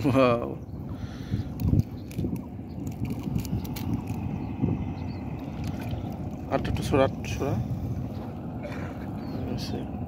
Whoa. আটটা একটু সোরা সোরা